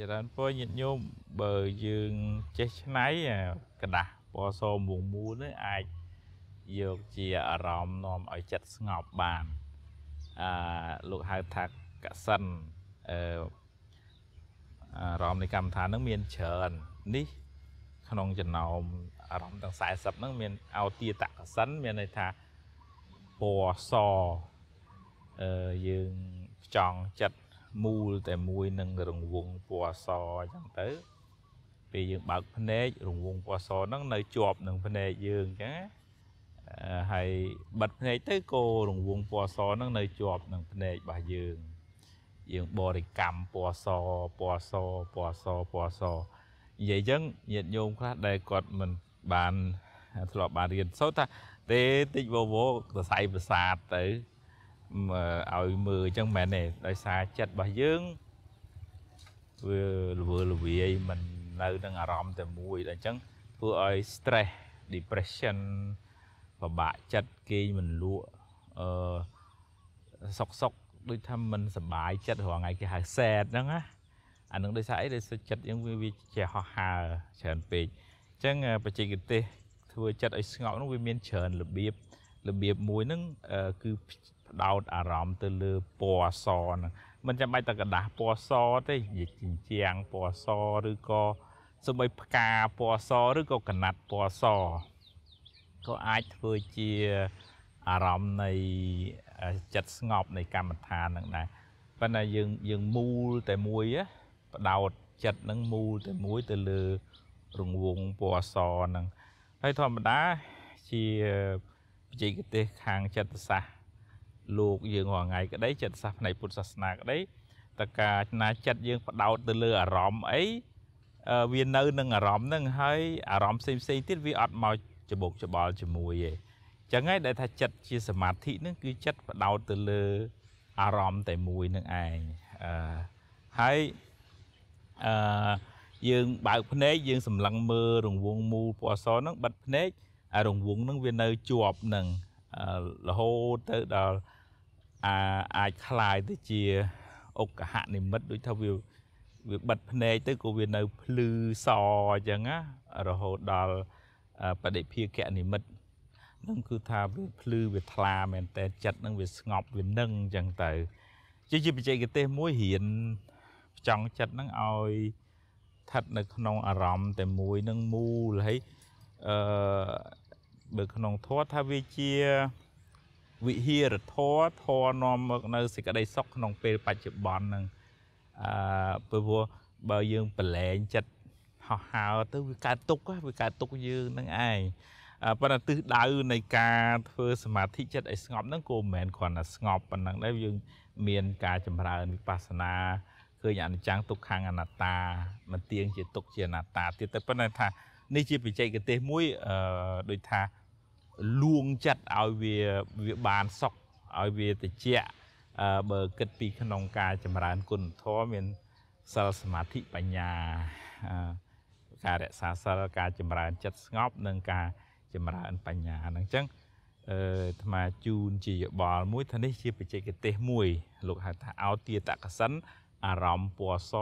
ច្រើនពរញាតិញោមបើយើងចេះច្នៃกระดาษពណ៌សមួងមូលនេះអាចយកជាអារម្មណ៍នាំឲ្យចិត្តស្ងប់បានអឺលោកហៅថាកសិនអឺអារម្មណ៍នៃកម្មដ្ឋាននឹងមានច្រើននេះ ក្នុងចំណោមអារម្មណ៍ទាំង40ហ្នឹងមានអោទាតកសិន មានន័យថាពណ៌សអឺយើងចង់ចិត្តមូលតែមួយនឹងរង្វង់ពណ៌សអញ្ចឹងទៅពេលយើងបើកភ្នែករង្វង់ពណ៌សហ្នឹងនៅជាប់នឹងភ្នែកយើងអញ្ចឹងហើយបិទភ្នែកទៅក៏រង្វង់ពណ៌សហ្នឹងនៅជាប់នឹងភ្នែករបស់យើងយើងបរិកម្មពណ៌សពណ៌សពណ៌សពណ៌សនិយាយអញ្ចឹងញាតិញោមខ្លះដែលគាត់មិនបានធ្លាប់បានរៀនសូត្រថាទេតិចវវសរសៃប្រសាទទៅឲ្យមើលអញ្ចឹងមែនទេដោយសារចិត្តរបស់យើងវាល្វើល្វាយមិននៅនឹងអារម្មណ៍តែមួយដល់អញ្ចឹងធ្វើឲ្យ stress depression ពិបាកចិត្តគេមិនលក់អឺសុកសុកដូចថាមិនសុបាយចិត្តរាល់ថ្ងៃគេហៅ sad ហ្នឹងណាអានឹងដោយសារអីដោយសារចិត្តយើងវាវាចេះហោះហើរច្រើនពេកអញ្ចឹងបច្ចេកទេសធ្វើចិត្តឲ្យស្ងប់នោះវាមានច្រើនរបៀបរបៀបមួយហ្នឹងគឺផ្ដោតអារម្មណ៍ទៅលើពណ៌អក្សរហ្នឹងមិនចាំបាច់តែกระดาษពណ៌អក្សរទេនិយាយជាជាងពណ៌អក្សរឬក៏សូម្បីផ្កាពណ៌អក្សរឬក៏កណាត់ពណ៌អក្សរក៏អាចធ្វើជាអារម្មណ៍នៃចិត្តស្ងប់នៃកម្មដ្ឋានហ្នឹងដែរប៉ុន្តែយើងយើងមូលតែមួយបដោតចិត្តហ្នឹងមូលតែមួយទៅលើរង្វង់ពណ៌អក្សរហ្នឹងហើយធម្មតាជាបច្ចេកទេសខាងចិត្តសាស្ត្រលោក យើងរាល់ថ្ងៃក្តីចិត្តសាស្ត្រផ្នែកពុទ្ធសាសនាក្តីតើការណាចិត្តយើងបដោតទៅលើអារម្មណ៍អីវានៅ នឹងអារម្មណ៍ហ្នឹងហើយអារម្មណ៍ផ្សេងផ្សេងទៀតវាអត់មកច្បុកច្បល់ជាមួយទេអញ្ចឹងហើយដែលថាចិត្តជាសមាធិហ្នឹងគឺចិត្តបដោតទៅលើអារម្មណ៍តែមួយនឹងឯងអឺហើយអឺយើងបើកភ្នែកយើងសម្លឹងមើលរង្វង់មូលពណ៌សហ្នឹងបិទភ្នែករង្វង់នឹងវានៅជាប់នឹងរហូតទៅដល់អាអាចคลายទៅជាអុកហនិមិត្តដូចថាវាវាបិទភ្នែកទៅក៏វានៅភ្លឺសអញ្ចឹងណារហូតដល់បដិភាគនិមិត្តនឹងគឺថាវាភ្លឺវាថ្លាមែនតើចិត្តនឹងវាស្ងប់វានឹងអញ្ចឹងទៅ ជាជាបច្ចេកទេសមួយរៀនចង់ចិត្តនឹងឲ្យស្ថិតនៅក្នុងអារម្មណ៍តែមួយនឹងមូលហើយអឺបើក្នុងធម៌ថាវាជាវិហារធម៌ធម៌នាំមកនៅសេចក្តីសុខក្នុងពេលបច្ចុប្បន្នហ្នឹងអឺព្រោះបើយើងប្រឡែងចិត្តហោះហើរទៅវាកើតទុកវាកើតទុកយើងហ្នឹងឯងប៉ុន្តែទិសដៅនៃការធ្វើសមាធិចិត្តឲ្យស្ងប់ហ្នឹងក៏មិនមែនគ្រាន់តែស្ងប់ប៉ុណ្ណឹងដែរយើងមានការចម្រើនវិបស្សនាឃើញអនិច្ចំទុក្ខំអនត្តាមិនទៀងជាទុក្ខជាអនត្តាទៀតទៅប៉ុន្តែថានេះជាបច្ចេកទេសមួយអឺដូចថាលួងចិត្តឲ្យវាវាបានសុខឲ្យវាតិចអឺបើគិតពីក្នុងការចម្រើនគុណធម៌មានសិលសមាធិបញ្ញាអឺការរក្សាសិលការ ចម្រើនចិត្តស្ងប់ និងការចម្រើនបញ្ញាហ្នឹងអញ្ចឹងអឺអាត្មាជូនជាយបល់មួយថានេះជាបច្ចេកទេសមួយ លោកហៅថាអោទាតកសិនអារម្មណ៍ពណ៌ស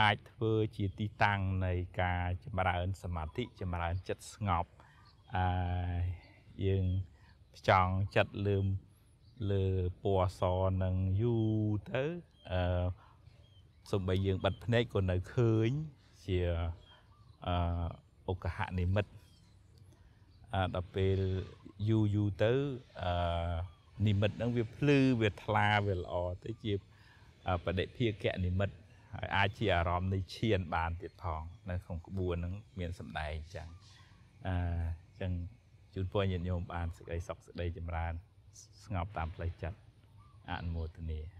អាចធ្វើជាទីតាំង នៃការចម្រើនសមាធិចម្រើនចិត្តស្ងប់អឺយើងផ្ចង់ចិត្តលើមលើពណ៌សនឹងយូរទៅអឺសំបីយើងបិទភ្នែកក៏នៅឃើញជាអឺឧកហនិមិត្តអឺដល់ពេលយូរយូរទៅអឺនិមិត្តហ្នឹងវាភ្លឺវាថ្លាវាល្អទៅជាបដិភាគនិមិត្តហើយអាចជាអារម្មណ៍នេះឈានបានទៀតផង នៅក្នុងក្បួនហ្នឹងមានសម្ដែងចឹងអញ្ចឹងជូនពរញាតិញោមបានសេចក្តីសុខសេចក្តីចម្រើន ស្ងប់តាមផ្លូវចិត្តអនុមោទនា